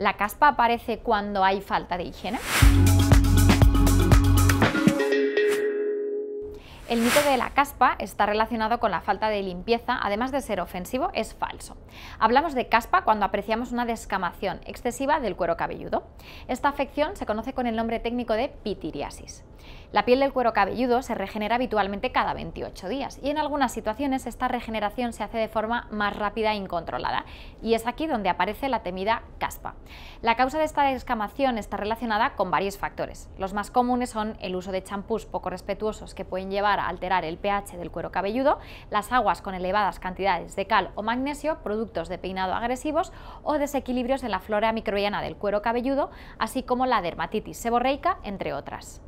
La caspa aparece cuando hay falta de higiene. El mito de la caspa está relacionado con la falta de limpieza, además de ser ofensivo, es falso. Hablamos de caspa cuando apreciamos una descamación excesiva del cuero cabelludo. Esta afección se conoce con el nombre técnico de pitiriasis. La piel del cuero cabelludo se regenera habitualmente cada 28 días y en algunas situaciones esta regeneración se hace de forma más rápida e incontrolada y es aquí donde aparece la temida caspa. La causa de esta descamación está relacionada con varios factores. Los más comunes son el uso de champús poco respetuosos que pueden llevar a alterar el pH del cuero cabelludo, las aguas con elevadas cantidades de cal o magnesio, productos de peinado agresivos o desequilibrios en la flora microbiana del cuero cabelludo, así como la dermatitis seborreica, entre otras.